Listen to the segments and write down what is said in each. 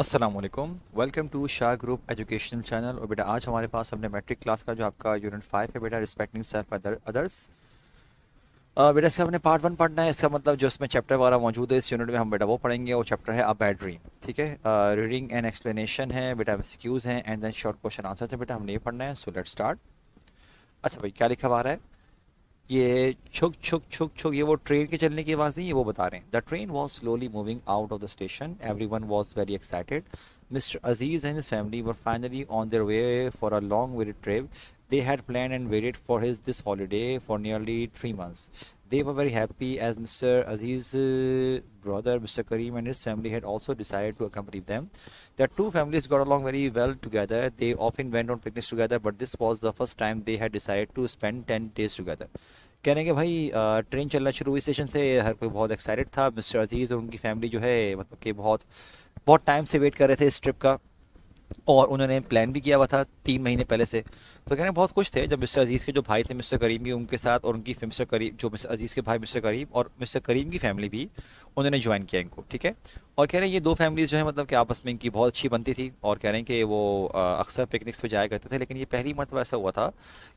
Aslam welcome to Shah group educational channel और बेटा आज हमारे पास हमने मैट्रिक क्लास का जो आपका यूनिट फाइव है बेटा रिस्पेक्टिंग सेल्फ अदर्स बेटा इसका हमने पार्ट वन पढ़ना है इसका मतलब जो इसमें चैप्टर वगैरह मौजूद है इस यूनिट में हम बेटा वो पढ़ेंगे वो चैप्टर है अ बैड ड्रीम ठीक है रीडिंग एंड एक्सप्लेनेशन है बेटा एक्सक्यूज़ हैं and then short question answer है बेटा हमने ये पढ़ना है सो लेट स्टार्ट अच्छा भाई क्या लिखा हुआ रहा है ये छुक छुक छुक छुक ये वो ट्रेन के चलने की आवाज़ नहीं है वो बता रहे हैं the train was slowly moving out of the station everyone was very excited Mr. Aziz and his family were finally on their way for a long awaited trip they had planned and waited for his this holiday for nearly three months. They were very happy as Mr. Aziz's uh, brother, Mr. Kareem, and his family had also decided to accompany them. Their two families got along very well together. They often went on picnics together, but this was the first time they had decided to spend 10 days together. कह रहे हैं कि भाई train चलना शुरू हुई station से हर कोई बहुत एक्साइटेड था मिस्टर अजीज़ और उनकी फैमिली जो है मतलब कि बहुत बहुत टाइम से वेट कर रहे थे इस ट्रिप का और उन्होंने प्लान भी किया हुआ था तीन महीने पहले से तो कह रहे हैं बहुत खुश थे जब मिस्टर अजीज़ के जो भाई थे मिस्टर करीम भी उनके साथ और उनकी मिस्टर करीम जो मिस्टर अजीज़ के भाई मिस्टर करीम और मिस्टर करीम की फैमिली भी उन्होंने ज्वाइन किया इनको ठीक है और कह रहे हैं ये दो फैमिलीज़ जो है मतलब कि आपस में इनकी बहुत अच्छी बनती थी और कह रहे हैं कि वो अक्सर पिकनिक्स पर जाया करते थे लेकिन ये पहली मतलब ऐसा हुआ था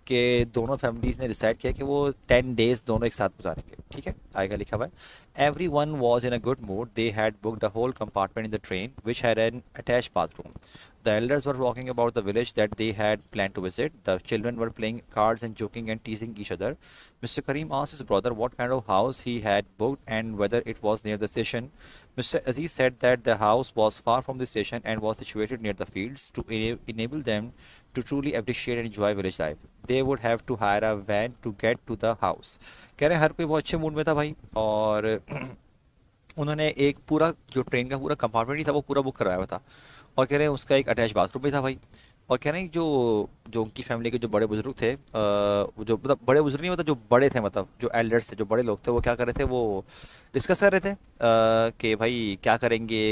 कि दोनों फैमिलीज़ ने डिसाइड किया कि वो टेन डेज़ दोनों एक साथ गुजारेंगे ठीक है आएगा लिखा हुआ है everyone was in a good mood they had book the whole compartment in the train which had an attach bathroom The elders were walking about the village that they had planned to visit. The children were playing cards and joking and teasing each other. Mr. Karim asked his brother what kind of house he had booked and whether it was near the station. Mr. Aziz said that the house was far from the station and was situated near the fields to enable them to truly appreciate and enjoy village life. They would have to hire a van to get to the house. कह हर कोई बहुत अच्छे mood में था भाई और उन्होंने एक पूरा जो ट्रेन का पूरा कंपार्टमेंट ही था वो पूरा बुक कराया था और कह रहे हैं उसका एक अटैच बाथरूम भी था भाई और कह रहे हैं जो जो उनकी फैमिली के जो बड़े बुजुर्ग थे आ, जो मतलब बड़े बुजुर्ग नहीं मतलब जो बड़े थे मतलब जो एल्डर्स थे जो बड़े लोग थे वो क्या कर रहे थे वो डिस्कस कर रहे थे कि भाई क्या करेंगे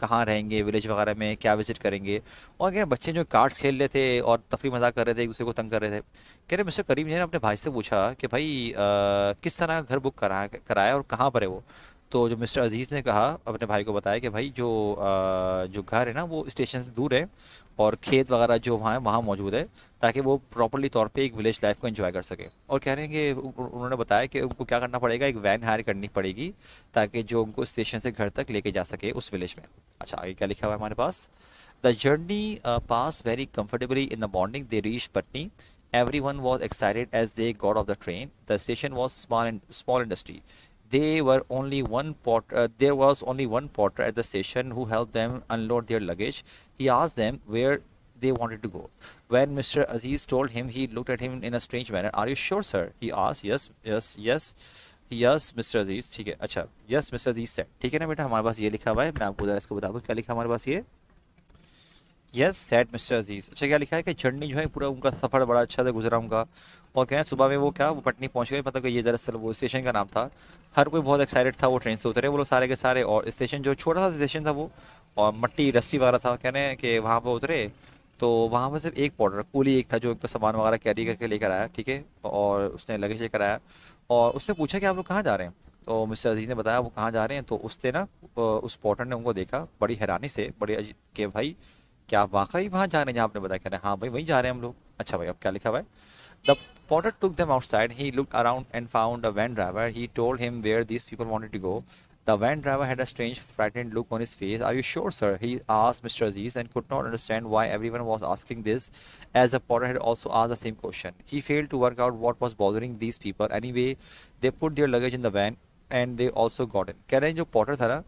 कहाँ रहेंगे विलेज वगैरह में क्या विजिट करेंगे और कह रहे बच्चे जो कार्ड्स खेल रहे थे और तफरी मजाक कर रहे थे एक दूसरे को तंग कर रहे थे कह रहे मिस्टर करीम ने अपने भाई से पूछा कि भाई किस तरह घर बुक करा कराया और कहाँ पर है वो तो जो मिस्टर अजीज़ ने कहा अपने भाई को बताया कि भाई जो आ, जो घर है ना वो स्टेशन से दूर है और खेत वगैरह जो वहाँ है वहाँ मौजूद है ताकि वो प्रॉपरली तौर पे एक विलेज लाइफ को एंजॉय कर सके और कह रहे हैं कि उन्होंने बताया कि उनको क्या करना पड़ेगा एक वैन हायर करनी पड़ेगी ताकि जो उनको स्टेशन से घर तक लेके जा सके उस विलेज में अच्छा आगे क्या लिखा हुआ है हमारे पास the journey pass very comfortably in the morning they reach Patni everyone was excited as they got off the train the station was small small industry they were only one port uh, there was only one porter at the station who helped them unload their luggage he asked them where they wanted to go when mr aziz told him he looked at him in a strange manner are you sure sir he asked yes yes yes yes Mr Aziz ठीक है अच्छा yes Mr अजीज set ठीक है ना बेटा हमारे पास ये लिखा हुआ है मैं आपको इसको बता दूँ क्या लिखा हमारे पास ये यस सेट मिस्टर अजीज़ अच्छा क्या लिखा है कि जर्नी जो है पूरा उनका सफ़र बड़ा अच्छा से गुजरा उनका और कह रहे हैं सुबह में वो क्या वो पटनी पहुंच गए मतलब ये दरअसल वो स्टेशन का नाम था हर कोई बहुत एक्साइटेड था वो ट्रेन से उतरे वो लोग सारे के सारे और स्टेशन जो छोटा सा स्टेशन था वो और मट्टी रस्सी वगैरह था कह रहे हैं कि वहाँ पर उतरे तो वहाँ पर सिर्फ एक पाउडर कूली एक था जो उनका सामान वगैरह कैरी करके लेकर आया ठीक है और उसने लगेज लेकर आया और उससे पूछा कि आप लोग कहाँ जा रहे हैं तो मिस्टर अजीज़ ने बताया वो कहाँ जा रहे हैं तो उसने ना उस पोर्टर ने उनको देखा बड़ी हैरानी से बड़ी अजीब के भाई क्या वाकई वहाँ जा रहे हैं जहाँ आपने बताया कह रहे हैं हाँ भाई वहीं जा रहे हैं हम लोग अच्छा भाई अब क्या लिखा हुआ है the Potter took them side he look around and found van driver he told him where this people wanted to go the van driver had a strange फ्रेटेंड look on his face are you sure sir he us mister Aziz and could not understand why every everyone was asking this as a Potter head also आज the same question he fail to work out what was bothering this people anyway they put their luggage in the van and they also got in कह रहे हैं जो Potter था ना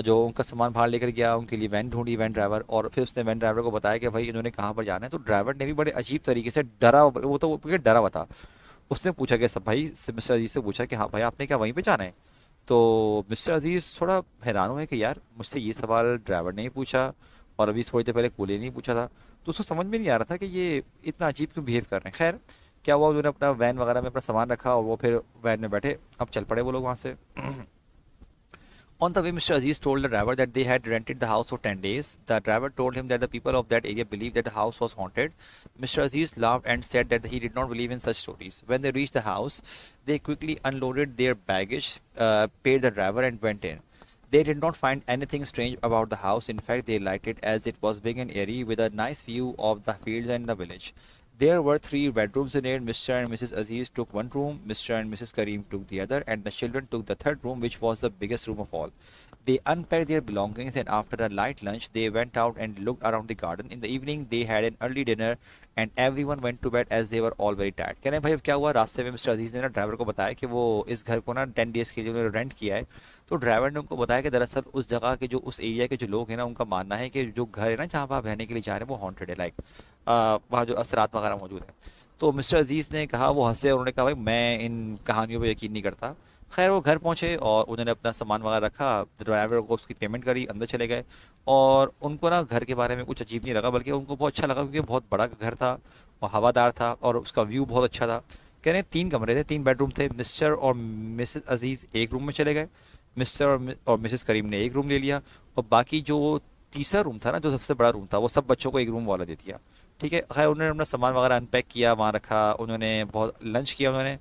जो उनका सामान बाहर लेकर गया उनके लिए वैन ढूंढी वैन ड्राइवर और फिर उसने वैन ड्राइवर को बताया कि भाई इन्होंने कहाँ पर जाना है तो ड्राइवर ने भी बड़े अजीब तरीके से डरा वो तो डरा हुआ था उसने पूछा कि सब भाई मिस्टर अजीज़ से पूछा कि हाँ भाई आपने क्या वहीं पर जाना है तो मिस्टर अजीज़ थोड़ा हैरान हुए कि यार मुझसे ये सवाल ड्राइवर ने ही पूछा और अभी थोड़ी देर पहले कोले नहीं पूछा था तो उसको समझ में नहीं आ रहा था कि ये इतना अजीब क्यों बिहेव कर रहे हैं खैर क्या हुआ उन्होंने अपना वैन वगैरह में अपना सामान रखा और वो फिर वैन में बैठे अब चल पड़े वो लोग वहाँ से On the way, Mr. Aziz told the driver that they had rented the house for 10 days. The driver told him that the people of that area believed that the house was haunted. Mr. Aziz laughed and said that he did not believe in such stories. When they reached the house, they quickly unloaded their baggage, uh, paid the driver, and went in. They did not find anything strange about the house. In fact, they liked it as it was big and airy with a nice view of the fields and the village. There were three bedrooms in it. Mr. and Mrs. Aziz took one room, Mr. and Mrs. Karim took the other, and the children took the third room, which was the biggest room of all. They unpacked their belongings, and after a light lunch, they went out and looked around the garden. In the evening, they had an early dinner, and everyone went to bed as they were all very tired. Can I have भाई अब क्या हुआ रास्ते में mister अजीज़ ने ना driver को बताया कि वो इस घर को ना डेज़ के रेंट किया है तो ड्राइवर ने उनको बताया कि दरअसल उस जगह के जो उस एरिया के जो लोग हैं ना उनका मानना है कि जो घर है ना जहाँ पर आप रहने के लिए जा रहे हैं वो हॉन्टेड है लाइक वहाँ जो असरात वगैरह मौजूद है तो मिस्टर अजीज़ ने कहा वो हंसे और उन्होंने कहा भाई मैं इन कहानियों पर यकीन नहीं करता खैर वो घर पहुँचे और उन्होंने अपना सामान वगैरह रखा ड्राइवर को उसकी पेमेंट करी अंदर चले गए और उनको ना घर के बारे में कुछ अजीब नहीं लगा बल्कि उनको बहुत अच्छा लगा क्योंकि बहुत बड़ा घर था और हवादार था और उसका व्यू बहुत अच्छा था कह रहे हैं तीन कमरे थे तीन बेडरूम थे मिस्टर और मिसेस अजीज़ एक रूम में चले गए मिस्टर और, मिसेस करीम ने एक रूम ले लिया और बाकी जो तीसरा रूम था ना जो सबसे बड़ा रूम था वो सब बच्चों को एक रूम वाला दे दिया ठीक है खैर उन्होंने अपना सामान वगैरह अनपैक किया वहाँ रखा उन्होंने बहुत लंच किया उन्होंने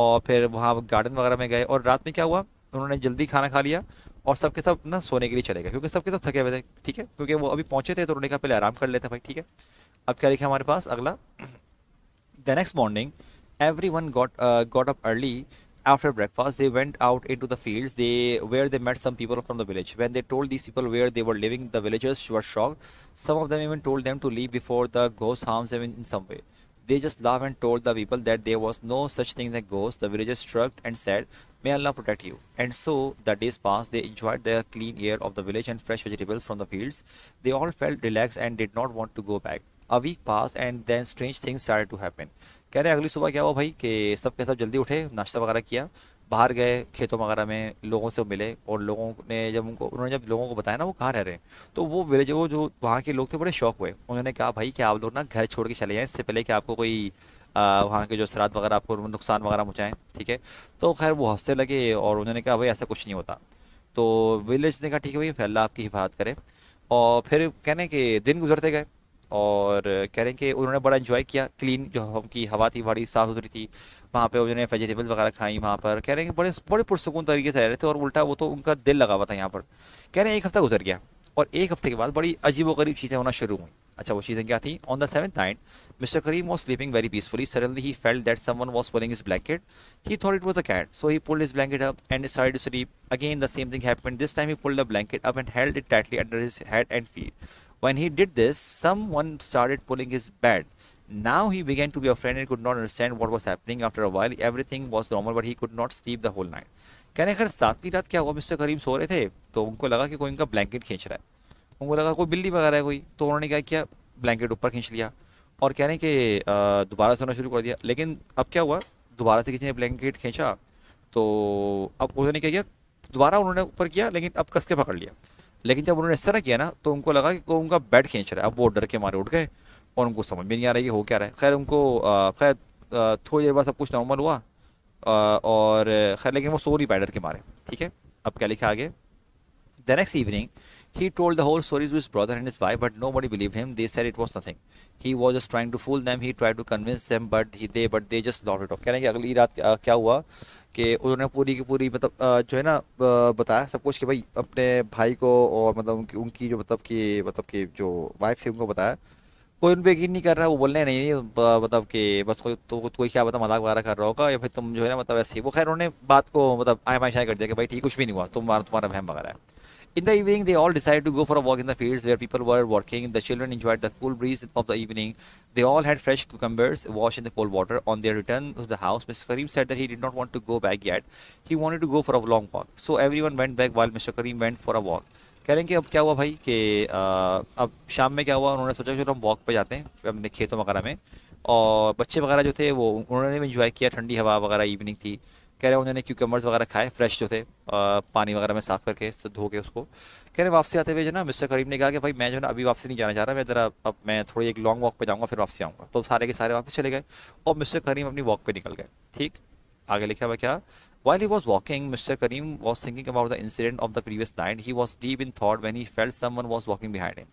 और फिर वहाँ गार्डन वगैरह में गए और रात में क्या हुआ उन्होंने जल्दी खाना खा लिया और सबके सब ना सोने के लिए चले गए क्योंकि सबके सब थके हुए थे ठीक है क्योंकि वो अभी पहुँचे थे तो उन्होंने कहा पहले आराम कर लेते भाई ठीक है अब क्या लिखा हमारे पास अगला the next morning everyone got got up early after breakfast they went out into the fields they where they met some people from the village when they told these people where they were living the villagers were shocked some of them even told them to leave before the ghost harms them in, in some way they just laughed and told the people that there was no such thing as ghosts. ghost the villagers shrugged and said may allah protect you and so the days passed they enjoyed the clean air of the village and fresh vegetables from the fields they all felt relaxed and did not want to go back a week passed and then strange things started to happen कह रहे अगली सुबह क्या हुआ भाई कि सब के सब जल्दी उठे नाश्ता वगैरह किया बाहर गए खेतों वगैरह में लोगों से मिले और लोगों ने जब उनको उन्होंने जब लोगों को बताया ना वो कहाँ रह रहे हैं तो वो विलेज वो जो वहाँ के लोग थे बड़े शौक हुए उन्होंने कहा भाई कि आप लोग ना घर छोड़ के चले जाएँ इससे पहले कि आपको कोई वहाँ के जो श्राद्ध वगैरह आपको नुकसान वगैरह पहुँचाएँ ठीक है तो खैर वो हंसते लगे और उन्होंने कहा भाई ऐसा कुछ नहीं होता तो विलेज ने कहा ठीक है भाई अल्लाह आपकी हिफाजत करे और फिर कहने के दिन गुजरते गए और कह रहे हैं कि उन्होंने बड़ा इन्जॉय किया क्लीन जो उनकी हवा थी बड़ी साफ़ सुथरी थी वहाँ पे उन्होंने वेजिटेबल्स वगैरह खाई वहाँ पर कह रहे हैं कि बड़े बड़े पुरसकून तरीके से रह रहे थे और उल्टा वो तो उनका दिल लगा हुआ था यहाँ पर कह रहे हैं एक हफ़्ता गुजर गया और एक हफ्ते के बाद बड़ी अजीब व गरीब चीज़ें होना शुरू हुई अच्छा वो चीज़ें क्या थी on the seven night Mr Karim was sleeping very peacefully suddenly he felt that someone was pulling his blanket he thought it was a cat so he pulled his blanket up and side sleep again the same thing happened this time he pulled the blanket up and held it tightly under his head and feet When he did this, someone started pulling his bed. Now he began to be afraid and could not understand what was happening. After a while, everything was normal, but he could not sleep the whole night. कहने खैर सातवीं रात क्या हुआ mister करीब सो रहे थे तो उनको लगा कि कोई उनका ब्लैंकेट खींच रहा है उनको लगा कोई बिल्ली वगैरह है कोई तो उन्होंने क्या किया ब्लैंकेट ऊपर खींच लिया और कह रहे हैं कि दोबारा सोना शुरू कर दिया लेकिन अब क्या हुआ दोबारा से किसी ने ब्लैंकेट खींचा तो अब उन्होंने क्या किया दोबारा उन्होंने ऊपर किया लेकिन अब कस के पकड़ लिया लेकिन जब उन्होंने इस तरह किया ना तो उनको लगा कि को उनका बेड खींच रहा है अब वो डर के मारे उठ गए और उनको समझ में नहीं आ रहा है कि हो क्या रहा है खैर उनको खैर थोड़ी देर बाद सब कुछ नॉर्मल हुआ और खैर लेकिन वो सो नहीं पाए डर के मारे ठीक है अब क्या लिखा आगे The next evening, he told the whole story to his brother and his wife, but nobody believed him. They said it was nothing. He was just trying to fool them. He tried to convince them, but he they but they just laughed it off. कह रहे हैं कि अगली रात आ, क्या हुआ कि उन्होंने पूरी की पूरी मतलब आ, जो है ना बताया सब कुछ कि भाई अपने भाई को और मतलब उनकी उनकी जो मतलब कि मतलब कि जो वाइफ थी उनको बताया कोई उन पर यकीन नहीं कर रहा वो बोलने नहीं मतलब कि बस कोई तो कोई क्या बता मजाक वगैरह कर रहा होगा या फिर तुम जो है ना मतलब ऐसे वो खैर उन्होंने बात को मतलब आयमाशाई कर दिया कि भाई ठीक कुछ भी नहीं हुआ तुम तुम्हारा वहम वगैरह है In the evening, they all decided to go for a walk in the fields where people were working. The children enjoyed the cool breeze of the evening. They all had fresh cucumbers washed in the cold water. On their return to the house, Mr. Karim said that he did not want to go back yet. He wanted to go for a long walk. So everyone went back while Mr. Karim went for a walk. कह रहे हैं कि अब क्या हुआ भाई कि अब शाम में क्या हुआ उन्होंने सोचा चलो हम वॉक पे जाते हैं अपने खेतों वगैरह में और बच्चे वगैरह जो थे वो उन्होंने भी इन्जॉय किया ठंडी हवा वगैरह इवनिंग थी कह रहे हैं उन्होंने क्यों कमर्स वगैरह खाए फ्रेश जो थे आ, पानी वगैरह में साफ़ करके धो के उसको कह रहे हैं वापसी आते हुए जो ना मिस्टर करीम ने कहा कि भाई मैं जो ना अभी वापसी नहीं जाना चाह रहा मैं ज़रा अब मैं थोड़ी एक लॉन्ग वॉक पर जाऊँगा फिर वापसी आऊँगा तो सारे के सारे वापस चले गए और मिस्टर करीम अपनी वॉक पर निकल गए ठीक आगे लिखा हुआ क्या while he was walking Mr Karim was thinking about the incident of the previous night he was deep in thought when he fell someone was walking behind him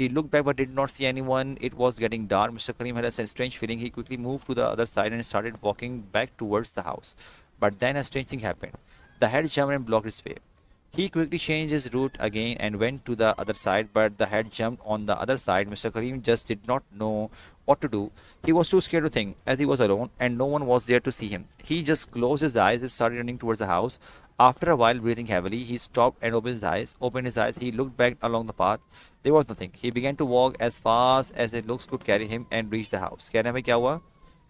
he look back but did not see anyone it was getting dark Mr Karim has strange feeling he quickly move to the other side and started walking back towards the house But then a strange thing happened. The head and blocked his way. He quickly changed his route again and went to the other side, but the head jumped on the other side. Mr. Kareem just did not know what to do. He was too scared to think, as he was alone and no one was there to see him. He just closed his eyes and started running towards the house. After a while, breathing heavily, he stopped and opened his eyes. Opened his eyes, he looked back along the path. There was nothing. He began to walk as fast as his looks could carry him and reached the house. क्या नाम है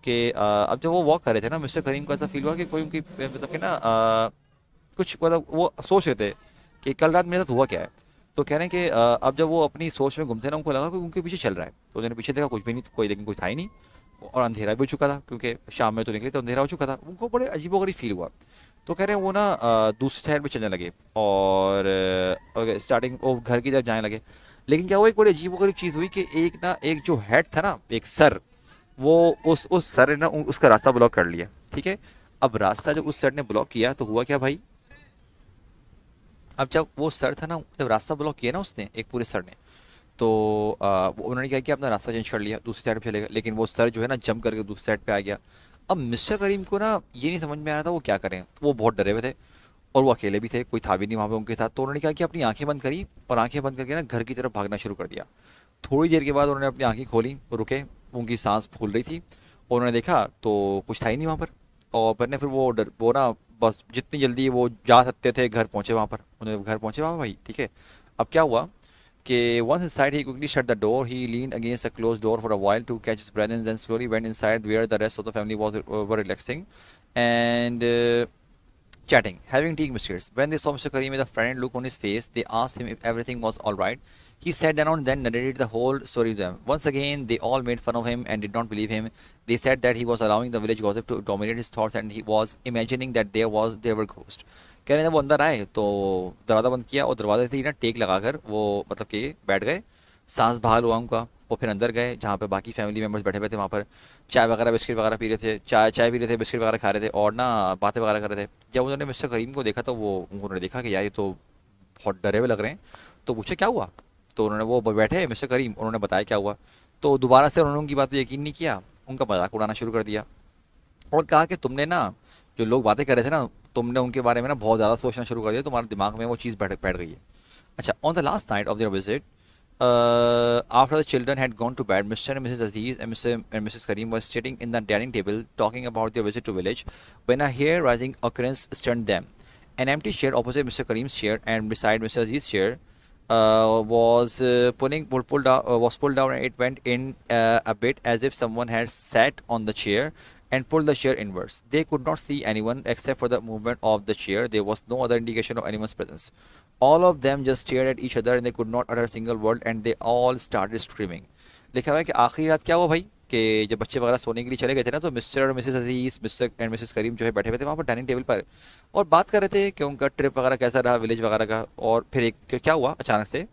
कि अब जब वो walk कर रहे थे ना मिस्टर करीम को ऐसा फील हुआ कि कोई उनकी मतलब कि ना कुछ मतलब वो सोच रहे थे कि कल रात मेरे साथ हुआ क्या है तो कह रहे हैं कि अब जब वो अपनी सोच में घूमते ना उनको लगा कि उनके पीछे चल रहा है तो उन्होंने पीछे देखा कुछ भी नहीं कोई लेकिन कुछ था ही नहीं और अंधेरा भी हो चुका था क्योंकि शाम में तो निकले तो अंधेरा हो चुका था उनको बड़े अजीब अजीबोगरीब फील हुआ तो कह रहे हैं वो ना दूसरे साइड पर चलने लगे और स्टार्टिंग वो घर की तरफ जाने लगे लेकिन क्या हुआ एक बड़ी अजीब अजीबोगरीब चीज़ हुई कि एक ना एक जो हेड था ना एक सर वो उस उस सर ने उसका रास्ता ब्लॉक कर लिया ठीक है अब रास्ता जब उस सर ने ब्लॉक किया तो हुआ क्या भाई अब जब वो सर था ना जब रास्ता ब्लॉक किया ना उसने एक पूरे सर ने तो उन्होंने क्या किया अपना रास्ता चेंज कर लिया दूसरी साइड पर चले गए लेकिन वो सर जो है ना जंप करके दूसरी साइड पर आ गया अब मिस्टर करीम को ना ये नहीं समझ में आ रहा था वो क्या करें तो वो बहुत डरे हुए थे और वो अकेले भी थे कोई था भी नहीं वहाँ पे उनके साथ तो उन्होंने क्या कि अपनी आंखें बंद करी और आंखें बंद करके ना घर की तरफ भागना शुरू कर दिया थोड़ी देर के बाद उन्होंने अपनी आँखें खोली रुके उनकी सांस फूल रही थी और उन्होंने देखा तो कुछ था ही नहीं वहाँ पर और पहले फिर वो डर वो ना बस जितनी जल्दी वो जा सकते थे घर पहुँचे वहाँ पर उन्हें घर पहुँचे वहाँ भाई ठीक है अब क्या हुआ कि once inside he quickly shut the door he lean against a close door for a while to catch his and slowly went inside where the rest of the family was were relaxing एंड chatting, having tea biscuits. When they saw Mr. Karim with a friendly look on his face, they asked him if everything was all right. He sat down and then narrated the whole story to them. Once again, they all made fun of him and did not believe him. They said that he was allowing the village gossip to dominate his thoughts and he was imagining that there was there were ghosts. कह रहे हैं वो अंदर आए तो दरवाज़ा बंद किया और दरवाजे से ना टेक लगाकर वो मतलब कि बैठ गए सांस बहाल हुआ उनका वो फिर अंदर गए जहाँ पे बाकी फैमिली मेम्बर्स बैठे हुए थे वहाँ पर चाय वगैरह बिस्किट वगैरह पी रहे थे चाय चाय पी रहे थे बिस्किट वगैरह खा रहे थे और ना बातें वगैरह कर रहे थे जब उन्होंने मिस्टर करीम को देखा तो वो उन्होंने देखा कि यार ये तो बहुत डरे हुए लग रहे हैं तो पूछे क्या हुआ तो उन्होंने वो बैठे मिस्टर करीम उन्होंने बताया क्या हुआ तो दोबारा से उन्होंने उनकी बात यकीन नहीं किया उनका मजाक उड़ाना शुरू कर दिया और कहा कि तुमने ना जो लोग बातें कर रहे थे ना तुमने उनके बारे में ना बहुत ज़्यादा सोचना शुरू कर दिया तुम्हारे दिमाग में वो चीज़ बैठ बैठ गई है अच्छा on the last night of their visit Uh, after the children had gone to bed, Mr. and Mrs. Aziz and, Mr. and Mrs. Karim were sitting in the dining table talking about their visit to village when a hair-raising occurrence stunned them. An empty chair opposite Mr. Karim's chair and beside Mr. Aziz's chair uh, was uh, pulling pulled, pulled out, uh, was pulled down and it went in uh, a bit as if someone had sat on the chair and pulled the chair inwards. They could not see anyone except for the movement of the chair. There was no other indication of anyone's presence. All of them just stared at each other and they could not utter a single word and they all started screaming. लिखा हुआ है कि आखिरी रात क्या हुआ भाई कि जब बच्चे वगैरह सोने के लिए चले गए थे ना तो मिस्टर और Mrs Aziz Mr and Mrs Karim जो है बैठे हुए थे वहाँ पर डाइनिंग टेबल पर और बात कर रहे थे कि उनका ट्रिप वगैरह कैसा रहा विलेज वगैरह का और फिर एक क्या हुआ अचानक से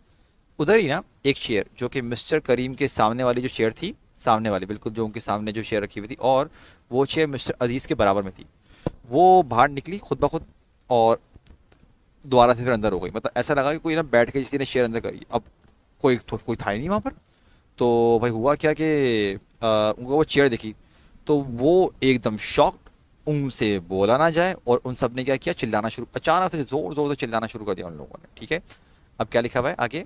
उधर ही ना एक चेयर जो कि मिस्टर करीम के सामने वाली जो चेयर थी सामने वाली बिल्कुल जो उनके सामने जो शेयर रखी हुई थी और वो शेयर मिस्टर अजीज़ के बराबर में थी वो बाहर निकली खुद ब खुद और दोबारा से फिर अंदर हो गई मतलब ऐसा लगा कि कोई ना बैठ के किसी ने शेयर अंदर करी अब कोई तो कोई था ही नहीं वहाँ पर तो भाई हुआ क्या कि उनको वो चेयर दिखी तो वो एकदम शॉक उनसे बोला ना जाए और उन सब ने क्या किया चिल्लाना शुरू अचानक से ज़ोर ज़ोर से चिल्लाना शुरू कर दिया उन लोगों ने ठीक है अब क्या लिखा हुआ है आगे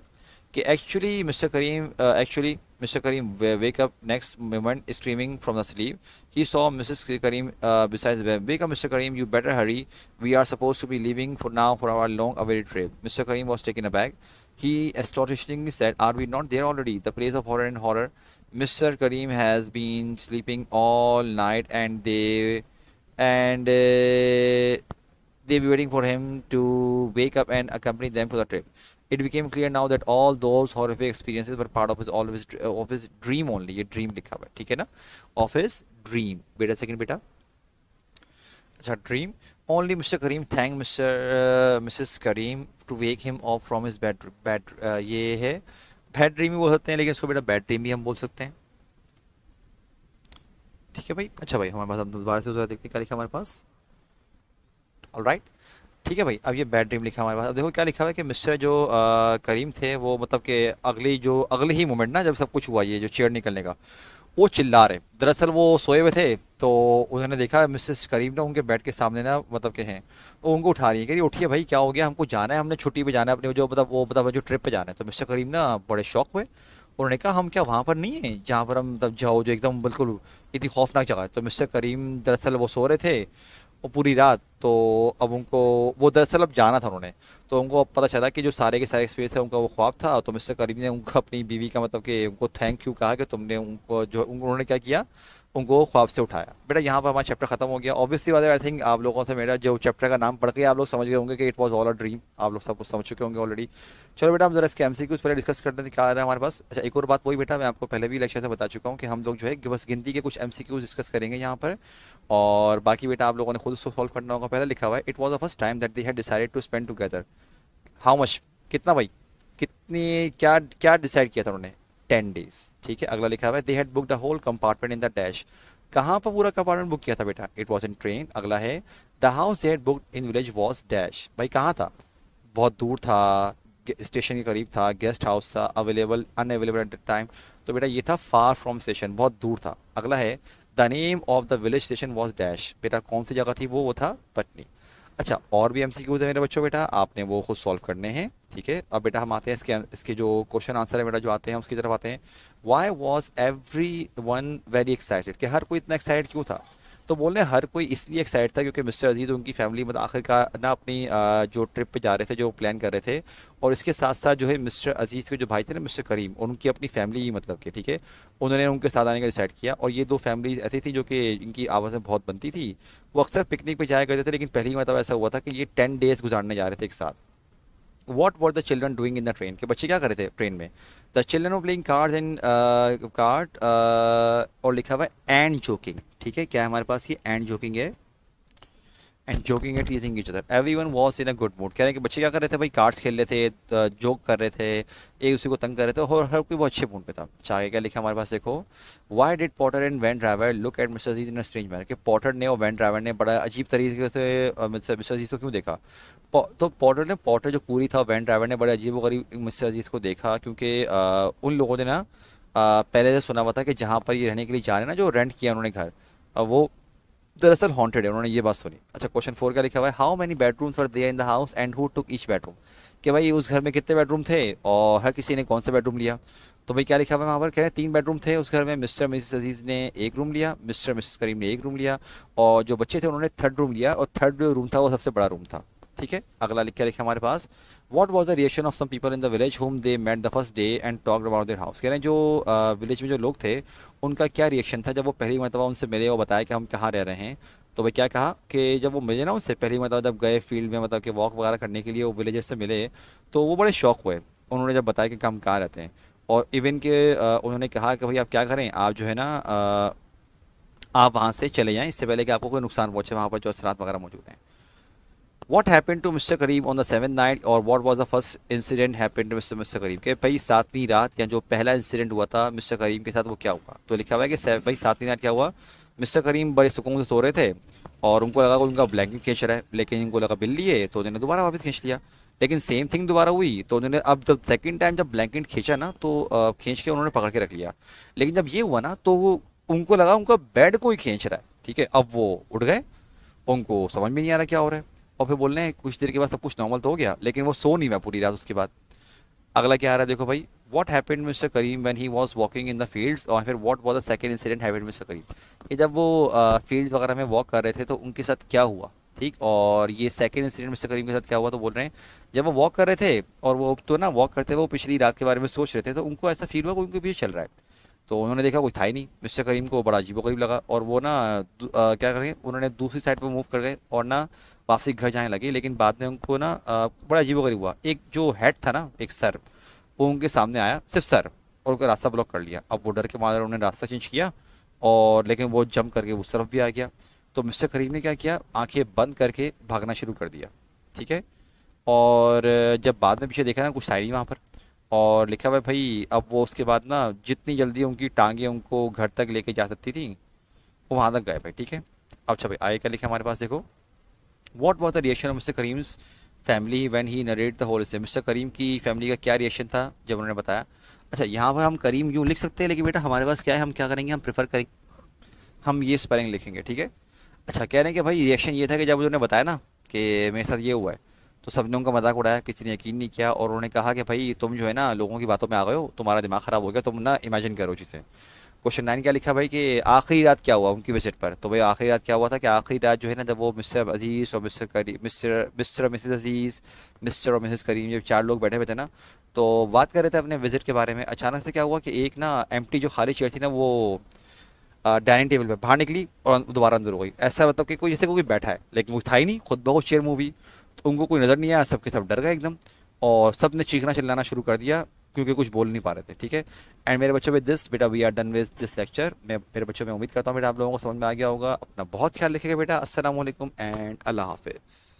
कि actually mister Karim actually mister Karim wake up next moment streaming from the sleep he saw Mrs Karim besides wake up mister Karim you better hurry we are suppose to be living for now for our long awaited trip mister Karim was taken a bag He astonishingly said, Are we not there already? The place of horror and horror. Mr. Karim has been sleeping all night and they and uh, they be waiting for him to wake up and accompany them for the trip. It became clear now that all those horrific experiences were part of his all of his, of his dream only. A dream लिखा हुआ है ठीक है ना of his dream बेटा second बेटा अच्छा dream only Mr. Kareem thanked Mr. Uh, Mrs. Kareem to wake him up from his bad bad uh, ये है bad dream भी बोल सकते हैं लेकिन इसको बेटा bad dream भी हम बोल सकते हैं ठीक है भाई अच्छा भाई हमारे पास हम दोबारा से देखते हैं क्या लिखा हमारे पास ऑल राइट ठीक है भाई अब ये बैड ड्रीम लिखा हमारे पास अब देखो क्या लिखा हुआ है कि मिस्टर जो आ, करीम थे वो मतलब कि अगली जो अगले ही मोमेंट ना जब सब कुछ हुआ ये जो चेयर निकलने का वो चिल्ला रहे दरअसल वो सोए हुए थे तो उन्होंने देखा मिसेस करीम ना उनके बेड के सामने ना मतलब के हैं तो उनको उठा रही है कह उठिए भाई क्या हो गया हमको जाना है हमने छुट्टी पे जाना है अपने जो मतलब वो मतलब जो ट्रिप पे जाना है तो मिस्टर करीम ना बड़े शौक हुए उन्होंने कहा हम क्या वहाँ पर नहीं हैं जहाँ पर हम मतलब जाओ जो एकदम बिल्कुल इतनी खौफनाक जगह तो मिस्टर करीम दरअसल वो सो रहे थे और पूरी रात तो अब उनको वो दरअसल अब जाना था उन्होंने तो उनको अब पता चला कि जो सारे के सारे एक्सपीरियंस है उनका वो ख्वाब था तो मिस्टर करीम ने उनको अपनी बीवी का मतलब कि उनको थैंक यू कहा कि तुमने उनको जो उन्होंने क्या किया उनको ख्वाब से उठाया बेटा यहाँ पर हमारा चैप्टर खत्म हो गया ऑब्वियसली वाले आई थिंक आप लोगों से मेरा जो चैप्टर का नाम पढ़ के आप लोग समझ गए होंगे कि it was all a dream आप लोग सब कुछ समझ चुके होंगे ऑलरेडी चलो बेटा हम जरा इसके एम सी पहले डिस्कस करते हैं क्या आ रहा है हमारे पास अच्छा एक और बात वही बेटा मैं आपको पहले भी लेक्चर से बता चुका हूँ कि हम लोग जो है बस गिनती के कुछ एम सी डिस्कस करेंगे यहाँ पर और बाकी बेटा आप लोगों ने खुद उसको सॉल्व करना होगा पहले लिखा हुआ है it was a first time that the had decided to spend together how much कितना भाई कितनी क्या क्या डिसाइड किया था उन्होंने टेन डेज ठीक है अगला लिखा हुआ है they had book the whole compartment in the dash कहाँ पर पूरा कंपार्टमेंट बुक किया था बेटा इट वॉज इन ट्रेन अगला है the house had book in village was dash भाई कहाँ था बहुत दूर था स्टेशन के करीब था गेस्ट हाउस था available unavailable at the time तो बेटा ये था फार फ्रॉम स्टेशन बहुत दूर था अगला है the name of the village station was dash बेटा कौन सी जगह थी वो वो था पटनी अच्छा और भी एम सी क्यूज़ है मेरे बच्चों बेटा आपने वो खुद सॉल्व करने हैं ठीक है अब बेटा हम आते हैं इसके इसके जो क्वेश्चन आंसर है बेटा जो आते हैं उसकी तरफ आते हैं why was everyone very excited कि हर कोई इतना एक्साइटेड क्यों था तो बोल रहे हर कोई इसलिए एक्साइट था क्योंकि मिस्टर अजीज़ उनकी फैमिली मतलब आखिरकार ना अपनी जो ट्रिप पे जा रहे थे जो प्लान कर रहे थे और इसके साथ साथ जो है मिस्टर अजीज़ के जो भाई थे ना मिस्टर करीम उनकी अपनी फैमिली ही मतलब के ठीक है उन्होंने उनके साथ आने का डिसाइड किया और ये दो फैमिलीज ऐसी थी जो कि इनकी आवाज़ें बहुत बनती थी वो अक्सर पिकनिक पर जाया करते थे लेकिन पहली मतलब ऐसा हुआ था कि ये टेन डेज़ गुजारने जा रहे थे एक साथ what were the children doing in the train के बच्चे क्या कर रहे थे ट्रेन में the children of playing card in card और लिखा हुआ एंड जोकिंग ठीक है क्या हमारे पास ये एंड जोकिंग है एंड जोकिंग है teasing each other everyone was in a good mood कह रहे हैं कि बच्चे क्या कर रहे थे भाई कार्ड्स खेल रहे थे जोक कर रहे थे एक दूसरे को तंग कर रहे थे और हर कोई बहुत अच्छे मूड पे था चाहे अच्छा, क्या लिखा हमारे पास देखो why did Potter and van driver look at mister जीज इन स्ट्रेंज मैन कि पॉटर ने और वैन ड्राइवर ने बड़ा अजीब तरीके से मिस्टर जीज को क्यों देखा तो पॉटर ने पॉटर जो पूरी था वैन ड्राइवर ने बड़े अजीब गरीब मिस्टर जीज को देखा क्योंकि उन लोगों ने ना पहले से सुना हुआ था कि जहाँ पर ये रहने के लिए जा रहे हैं ना जो रेंट किया उन्होंने घर वो दरअसल हॉन्टेड है उन्होंने ये बात सुनी अच्छा क्वेश्चन फोर का लिखा हुआ है how many bedrooms were there in the house and who took each bedroom कि भाई उस घर में कितने बेडरूम थे और हर किसी ने कौन सा बेडरूम लिया तो भाई क्या लिखा हुआ है वहाँ पर कह रहे हैं तीन बेडरूम थे उस घर में मिस्टर मिसिस अजीज़ ने एक रूम लिया मिस्टर मिसेस करीम ने एक रूम लिया और जो बच्चे थे उन्होंने थर्ड रूम लिया और थर्ड जो रूम था वो सबसे बड़ा रूम था ठीक है अगला लिख के हमारे पास what was the reaction of some people in the village home they met the first day and talk about their house कह रहे हैं जो विलेज में जो लोग थे उनका क्या रिएक्शन था जब वो पहली मरतबा उनसे मिले और बताया कि हम कहाँ रह रहे हैं तो भाई क्या कहा कि जब वो मिले ना उनसे पहली मतलब जब गए फील्ड में मतलब कि वॉक वगैरह करने के लिए वो विलेजर से मिले तो वो बड़े शौक हुए उन्होंने जब बताया कि हम कहाँ रहते हैं और इवन के उन्होंने कहा कि भाई आप क्या करें आप जो है ना आप वहाँ से चले जाएँ इससे पहले कि आपको कोई नुकसान पहुँचे वहाँ पर जो असरात वगैरह मौजूद हैं what happen to mister Karim on the seven night और what was the first incident happen to mister mister Karim के भाई सातवीं रात या जो पहला इंसिडेंट हुआ था मिस्टर करीम के साथ वो क्या हुआ तो लिखा हुआ है कि भाई सातवीं रात क्या हुआ मिस्टर करीम बड़े सुकून से सो रहे थे और उनको लगा कि उनका ब्लैंकेट खींच रहा है लेकिन इनको लगा बिल्ली है तो उन्होंने दोबारा वापस खींच लिया लेकिन सेम थिंग दोबारा हुई तो उन्होंने अब जब सेकेंड टाइम जब ब्लैंकेट खींचा ना तो खींच के उन्होंने पकड़ के रख लिया लेकिन जब ये हुआ ना तो वो उनको लगा उनका बेड को ही खींच रहा है ठीक है अब वो उठ गए उनको समझ में नहीं आ रहा क्या हो रहा है और फिर बोल रहे हैं कुछ देर के बाद सब कुछ नॉर्मल तो हो गया लेकिन वो सो नहीं हुआ पूरी रात उसके बाद अगला क्या आ रहा है देखो भाई what happened mister Karim when he was walking in the fields और फिर what was the second incident happened mister Karim कि जब वो फील्ड्स वगैरह में वॉक कर रहे थे तो उनके साथ क्या हुआ ठीक और ये सेकेंड इंसिडेंट मिस्टर करीम के साथ क्या हुआ तो बोल रहे हैं जब वो वॉक कर रहे थे और वो तो ना वॉक करते हुए वो पिछली रात के बारे में सोच रहे थे तो उनको ऐसा फील हुआ कि उनके पीछे चल रहा है तो उन्होंने देखा कुछ था ही नहीं मिस्टर करीम को बड़ा अजीब गरीब लगा और वो ना आ, क्या करें उन्होंने दूसरी साइड पर मूव कर गए और ना वापसी घर जाने लगे लेकिन बाद में उनको ना बड़ा अजीब वरीब हुआ एक जो हेड था ना एक सर वो उनके सामने आया सिर्फ सर और उनका रास्ता ब्लॉक कर लिया अब वो डर के मारे उन्होंने रास्ता चेंज किया और लेकिन वो जंप करके उस तरफ भी आ गया तो मिस्टर करीम ने क्या किया आंखें बंद करके भागना शुरू कर दिया ठीक है और जब बाद में पीछे देखा ना कुछ था ही वहाँ पर और लिखा हुआ भाई अब वो उसके बाद ना जितनी जल्दी उनकी टांगे उनको घर तक लेके जा सकती थी वो वहाँ तक गए भाई ठीक है अच्छा भाई आए का लिखा हमारे पास देखो what was the reaction of mister Karim's family when he narrate the whole से मिस्टर करीम की फैमिली का क्या रिएक्शन था जब उन्होंने बताया अच्छा यहाँ पर हम करीम यूँ लिख सकते हैं लेकिन बेटा हमारे पास क्या है हम क्या करेंगे हम प्रेफर करें हम ये स्पेलिंग लिखेंगे ठीक है अच्छा कह रहे हैं कि भाई रिएक्शन ये था कि जब उन्होंने बताया ना कि मेरे साथ ये हुआ है तो सब ने उनका मजाक उड़ाया किसी ने यकीन नहीं किया और उन्होंने कहा कि भाई तुम जो है ना लोगों की बातों में आ गए हो तुम्हारा दिमाग ख़राब हो गया तुम ना इमेजिन करो चीज़ें क्वेश्चन नाइन क्या लिखा भाई कि आखिरी रात क्या हुआ उनकी विजिट पर तो भाई आखिरी रात क्या हुआ था कि आखिरी रात जो है ना जब वो मिस्टर अजीज़ और मिस्टर करीम मिस्टर मिस्टर और मिसेज अजीज़ मिस्टर और मिसेज करीम जब चार लोग बैठे हुए थे ना तो बात कर रहे थे अपने विजिट के बारे में अचानक से क्या हुआ कि एक ना एम जो खाली चेयर थी ना वो डाइनिंग टेबल पर बाहर निकली और दोबारा अंदर हो गई ऐसा मतलब कि कोई जैसे कोई बैठा है लेकिन वो था ही नहीं खुद बहुत चेयर मूवी तो उनको कोई नज़र नहीं आया सबके सब डर गए एकदम और सब ने चीखना चिल्लाना शुरू कर दिया क्योंकि कुछ बोल नहीं पा रहे थे ठीक है एंड मेरे बच्चों में दिस बेटा we are done with this lecture मैं मेरे बच्चों में उम्मीद करता हूँ बेटा आप लोगों को समझ में आ गया होगा अपना बहुत ख्याल रखेगा बेटा असलम एंड अल्लाह हाफिज़